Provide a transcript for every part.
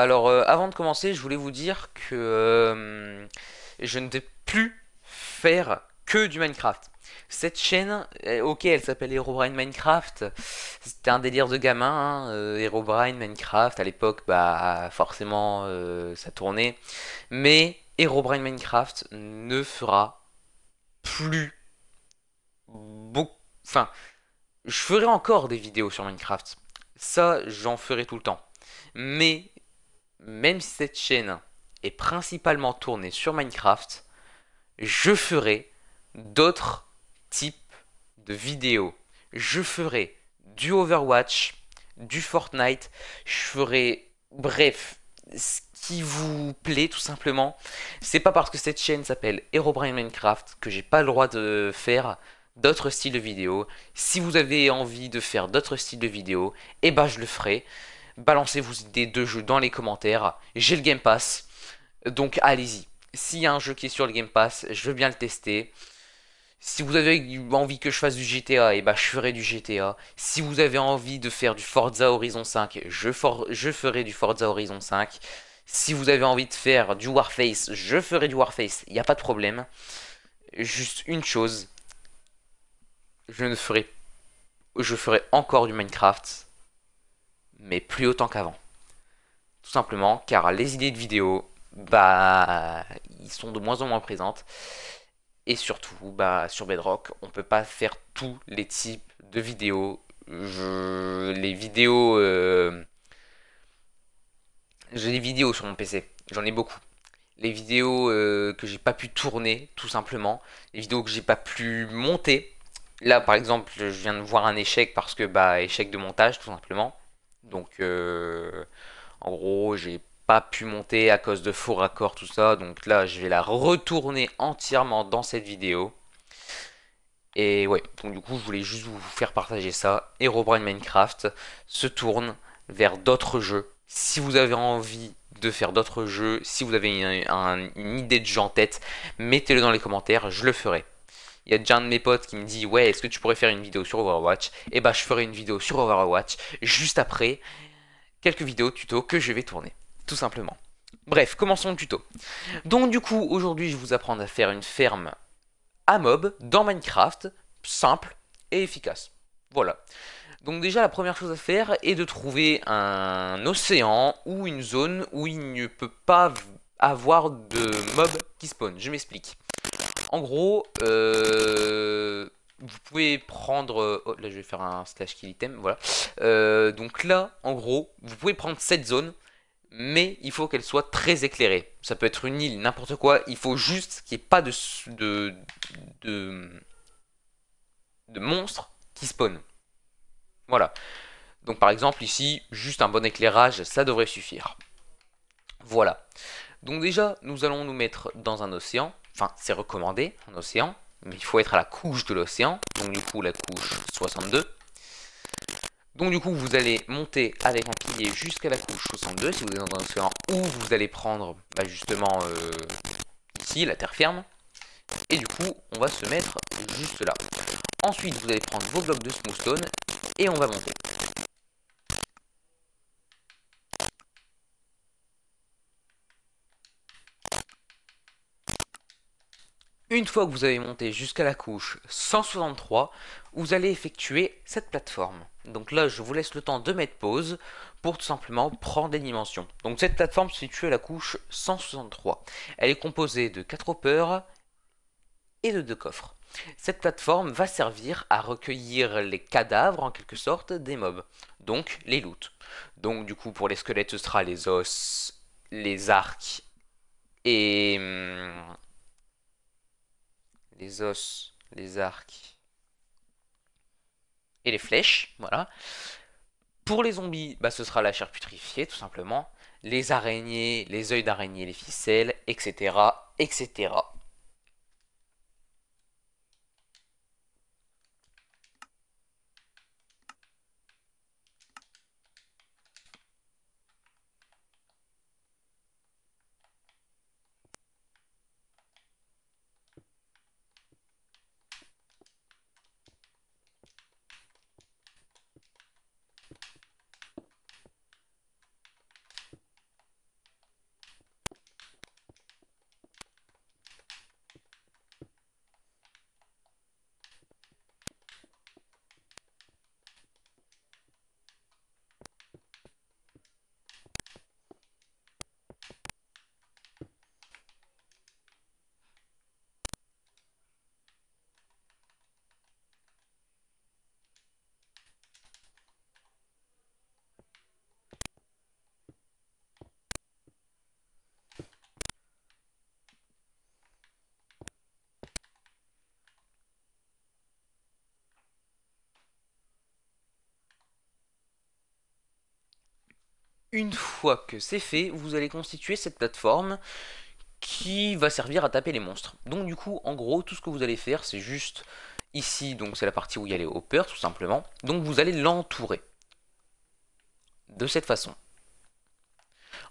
Alors, euh, avant de commencer, je voulais vous dire que euh, je ne vais plus faire que du Minecraft. Cette chaîne, euh, ok, elle s'appelle Herobrine Minecraft. C'était un délire de gamin, hein, Minecraft. À l'époque, bah, forcément, ça tournait. Mais Herobrine Minecraft ne fera plus beaucoup. Enfin, je ferai encore des vidéos sur Minecraft. Ça, j'en ferai tout le temps. Mais même si cette chaîne est principalement tournée sur Minecraft, je ferai d'autres types de vidéos. Je ferai du Overwatch, du Fortnite, je ferai, bref, ce qui vous plaît tout simplement. C'est pas parce que cette chaîne s'appelle Herobrine Minecraft que j'ai pas le droit de faire d'autres styles de vidéos. Si vous avez envie de faire d'autres styles de vidéos, eh ben je le ferai balancez vos des deux jeux dans les commentaires. J'ai le Game Pass, donc allez-y. S'il y a un jeu qui est sur le Game Pass, je veux bien le tester. Si vous avez envie que je fasse du GTA, et eh bah ben, je ferai du GTA. Si vous avez envie de faire du Forza Horizon 5, je, je ferai du Forza Horizon 5. Si vous avez envie de faire du Warface, je ferai du Warface, il n'y a pas de problème. Juste une chose, je ne ferai... Je ferai encore du Minecraft mais plus autant qu'avant. Tout simplement car les idées de vidéos bah, ils sont de moins en moins présentes. Et surtout, bah, sur Bedrock, on peut pas faire tous les types de vidéos. Je... Les vidéos... Euh, j'ai des vidéos sur mon PC, j'en ai beaucoup. Les vidéos euh, que j'ai pas pu tourner, tout simplement. Les vidéos que j'ai pas pu monter. Là, par exemple, je viens de voir un échec parce que, bah, échec de montage, tout simplement. Donc, euh, en gros, j'ai pas pu monter à cause de faux raccords, tout ça. Donc là, je vais la retourner entièrement dans cette vidéo. Et ouais, donc du coup, je voulais juste vous faire partager ça. Herobrine Minecraft se tourne vers d'autres jeux. Si vous avez envie de faire d'autres jeux, si vous avez une, une idée de jeu en tête, mettez-le dans les commentaires, je le ferai il y a déjà un de mes potes qui me dit ouais est-ce que tu pourrais faire une vidéo sur Overwatch Et eh bah ben, je ferai une vidéo sur Overwatch juste après quelques vidéos tuto que je vais tourner, tout simplement. Bref, commençons le tuto. Donc du coup aujourd'hui je vais vous apprendre à faire une ferme à mob dans Minecraft, simple et efficace. Voilà. Donc déjà la première chose à faire est de trouver un océan ou une zone où il ne peut pas avoir de mob qui spawn. Je m'explique. En gros, euh, vous pouvez prendre... Euh, oh, là, je vais faire un slash kill item, voilà. Euh, donc là, en gros, vous pouvez prendre cette zone, mais il faut qu'elle soit très éclairée. Ça peut être une île, n'importe quoi. Il faut juste qu'il n'y ait pas de, de, monstres qui spawnent. Voilà. Donc par exemple ici, juste un bon éclairage, ça devrait suffire. Voilà. Donc déjà, nous allons nous mettre dans un océan enfin c'est recommandé en océan, mais il faut être à la couche de l'océan, donc du coup la couche 62. Donc du coup vous allez monter avec un pilier jusqu'à la couche 62 si vous êtes dans un océan ou vous allez prendre bah, justement euh, ici la terre ferme. Et du coup on va se mettre juste là. Ensuite vous allez prendre vos blocs de smoothstone et on va monter. Une fois que vous avez monté jusqu'à la couche 163, vous allez effectuer cette plateforme. Donc là, je vous laisse le temps de mettre pause pour tout simplement prendre des dimensions. Donc cette plateforme se situe à la couche 163. Elle est composée de 4 hoppers et de 2 coffres. Cette plateforme va servir à recueillir les cadavres, en quelque sorte, des mobs. Donc les loots. Donc du coup, pour les squelettes, ce sera les os, les arcs et hum, os, les arcs et les flèches, voilà. Pour les zombies, bah, ce sera la chair putrifiée, tout simplement. Les araignées, les oeils d'araignée, les ficelles, etc., etc. une fois que c'est fait, vous allez constituer cette plateforme qui va servir à taper les monstres. Donc du coup, en gros, tout ce que vous allez faire, c'est juste ici, donc c'est la partie où il y a les hoppers, tout simplement. Donc vous allez l'entourer. De cette façon.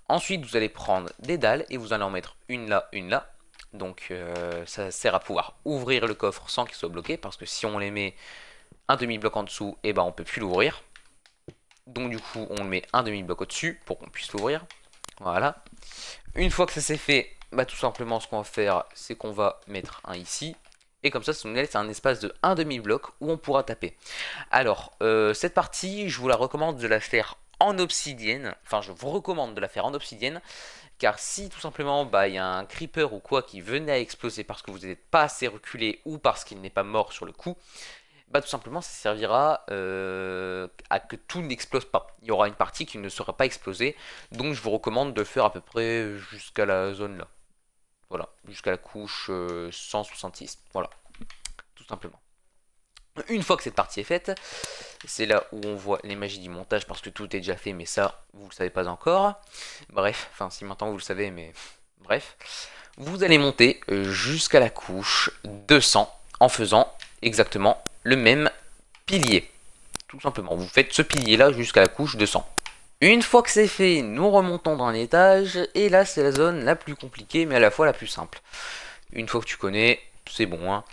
Ensuite, vous allez prendre des dalles et vous allez en mettre une là, une là. Donc euh, ça sert à pouvoir ouvrir le coffre sans qu'il soit bloqué, parce que si on les met un demi-bloc en dessous, et eh ne ben on peut plus l'ouvrir. Donc du coup, on met un demi-bloc au-dessus pour qu'on puisse l'ouvrir. Voilà. Une fois que ça c'est fait, bah, tout simplement ce qu'on va faire, c'est qu'on va mettre un ici. Et comme ça, ce nous laisse un espace de un demi-bloc où on pourra taper. Alors, euh, cette partie, je vous la recommande de la faire en obsidienne. Enfin, je vous recommande de la faire en obsidienne. Car si tout simplement bah, il y a un creeper ou quoi qui venait à exploser parce que vous n'êtes pas assez reculé ou parce qu'il n'est pas mort sur le coup, bah, tout simplement ça servira euh, à que tout n'explose pas. Il y aura une partie qui ne sera pas explosée, donc je vous recommande de le faire à peu près jusqu'à la zone là. Voilà, jusqu'à la couche 166. Euh, voilà, tout simplement. Une fois que cette partie est faite, c'est là où on voit les magies du montage parce que tout est déjà fait, mais ça, vous ne le savez pas encore. Bref, enfin si maintenant vous le savez, mais bref. Vous allez monter euh, jusqu'à la couche 200 en faisant exactement le même pilier. Tout simplement, vous faites ce pilier-là jusqu'à la couche de sang Une fois que c'est fait, nous remontons dans l'étage et là c'est la zone la plus compliquée, mais à la fois la plus simple. Une fois que tu connais, c'est bon. Hein.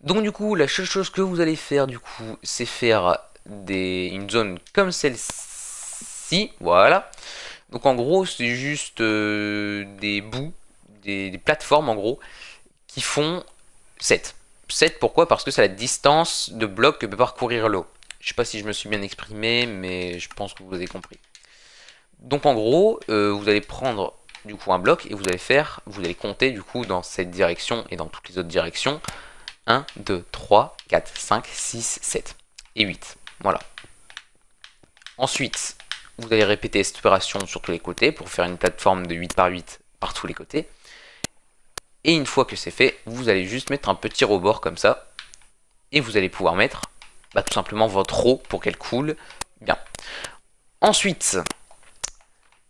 Donc du coup, la seule chose que vous allez faire, du coup, c'est faire des, une zone comme celle-ci, voilà. Donc en gros, c'est juste euh, des bouts, des, des plateformes en gros, qui font 7. 7, pourquoi Parce que c'est la distance de bloc que peut parcourir l'eau. Je ne sais pas si je me suis bien exprimé, mais je pense que vous avez compris. Donc en gros, euh, vous allez prendre du coup un bloc et vous allez faire, vous allez compter du coup dans cette direction et dans toutes les autres directions. 1, 2, 3, 4, 5, 6, 7 et 8. Voilà. Ensuite, vous allez répéter cette opération sur tous les côtés pour faire une plateforme de 8 par 8 par tous les côtés. Et une fois que c'est fait, vous allez juste mettre un petit rebord comme ça. Et vous allez pouvoir mettre bah, tout simplement votre eau pour qu'elle coule bien. Ensuite,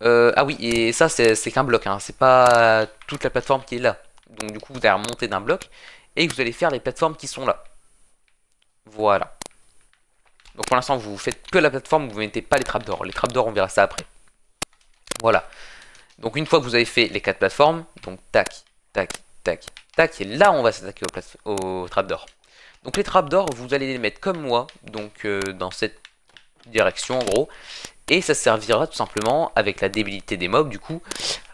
euh, ah oui, et ça c'est qu'un bloc, hein, c'est pas toute la plateforme qui est là. Donc du coup vous allez remonter d'un bloc et vous allez faire les plateformes qui sont là. Voilà. Donc pour l'instant vous faites que la plateforme, vous ne mettez pas les d'or. Les d'or, on verra ça après. Voilà. Donc une fois que vous avez fait les quatre plateformes, donc tac, tac, tac, tac. Et là, on va s'attaquer aux trappes d'or Donc les d'or vous allez les mettre comme moi, donc euh, dans cette direction en gros. Et ça servira tout simplement avec la débilité des mobs du coup,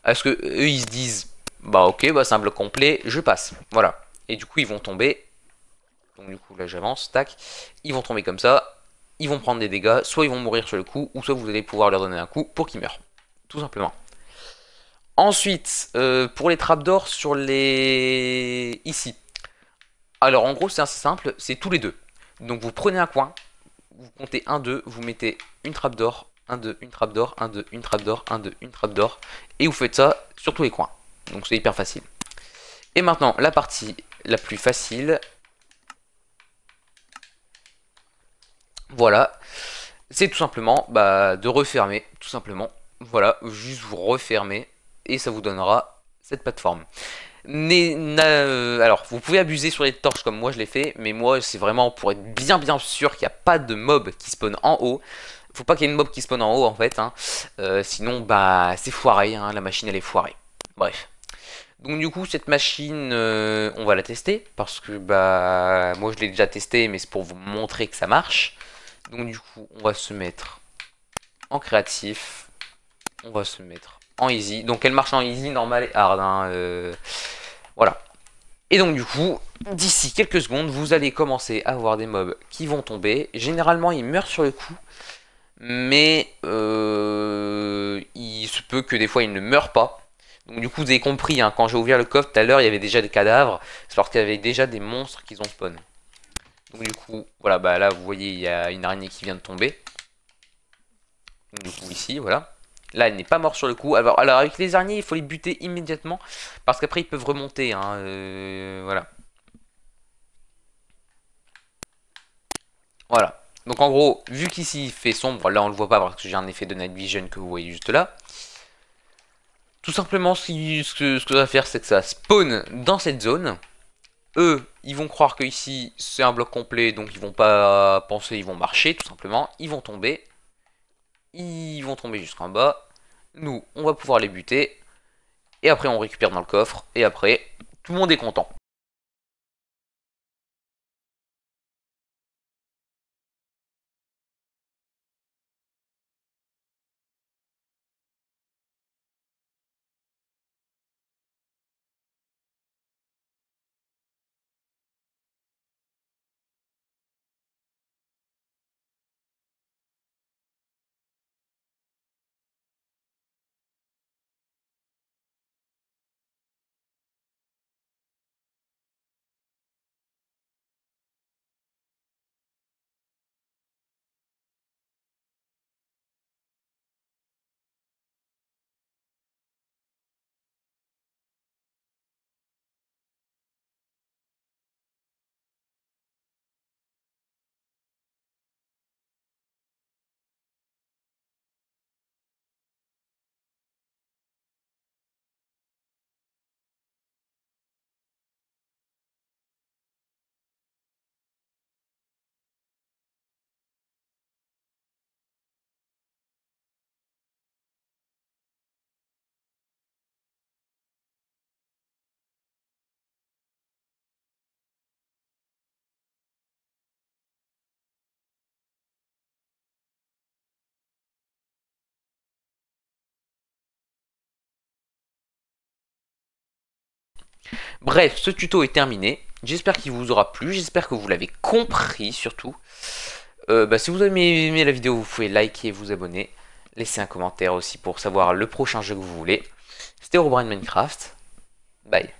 à ce que eux ils se disent, bah ok, bah c'est un bloc complet, je passe. Voilà. Et du coup ils vont tomber. Donc du coup là j'avance, tac. Ils vont tomber comme ça, ils vont prendre des dégâts, soit ils vont mourir sur le coup, ou soit vous allez pouvoir leur donner un coup pour qu'ils meurent. Tout simplement. Ensuite, euh, pour les trappes d'or sur les... ici. Alors en gros, c'est assez simple, c'est tous les deux. Donc vous prenez un coin, vous comptez un deux vous mettez une trappe d'or Un deux une trappe d'or Un deux une trappe d'or, 1, 2, une trappe d'or, Et vous faites ça sur tous les coins. Donc c'est hyper facile. Et maintenant, la partie la plus facile. Voilà. C'est tout simplement bah, de refermer, tout simplement. Voilà, juste vous refermez et ça vous donnera cette plateforme. Euh, alors, vous pouvez abuser sur les torches comme moi je l'ai fait, mais moi c'est vraiment pour être bien bien sûr qu'il n'y a pas de mob qui spawn en haut. Faut pas qu'il y ait une mob qui spawn en haut en fait, hein. euh, sinon bah c'est foiré, hein. la machine elle est foirée. Bref. Donc du coup cette machine, euh, on va la tester, parce que bah moi je l'ai déjà testée, mais c'est pour vous montrer que ça marche. Donc du coup on va se mettre en créatif, on va se mettre en easy. Donc elle marche en easy, normal et hard. Hein, euh, voilà. Et donc du coup, d'ici quelques secondes, vous allez commencer à avoir des mobs qui vont tomber. Généralement, ils meurent sur le coup. Mais euh, il se peut que des fois, ils ne meurent pas. Donc du coup, vous avez compris, hein, quand j'ai ouvert le coffre tout à l'heure, il y avait déjà des cadavres. C'est parce qu'il y avait déjà des monstres qui ont spawn. Donc du coup, voilà, bah là, vous voyez, il y a une araignée qui vient de tomber. du coup, ici, voilà. Là, elle n'est pas morte sur le coup. Alors, avec les araignées, il faut les buter immédiatement. Parce qu'après, ils peuvent remonter. Hein, euh, voilà. Voilà. Donc, en gros, vu qu'ici, il fait sombre. Là, on le voit pas parce que j'ai un effet de night vision que vous voyez juste là. Tout simplement, ce, que, ce que ça va faire, c'est que ça spawn dans cette zone. Eux, ils vont croire que ici, c'est un bloc complet. Donc, ils vont pas penser, ils vont marcher, tout simplement. Ils vont tomber ils vont tomber jusqu'en bas. Nous, on va pouvoir les buter. Et après, on récupère dans le coffre. Et après, tout le monde est content. Bref, ce tuto est terminé. J'espère qu'il vous aura plu, j'espère que vous l'avez compris surtout. Euh, bah, si vous avez aimé, la vidéo, vous pouvez liker et vous abonner. Laissez un commentaire aussi pour savoir le prochain jeu que vous voulez. C'était Robrand Minecraft. Bye.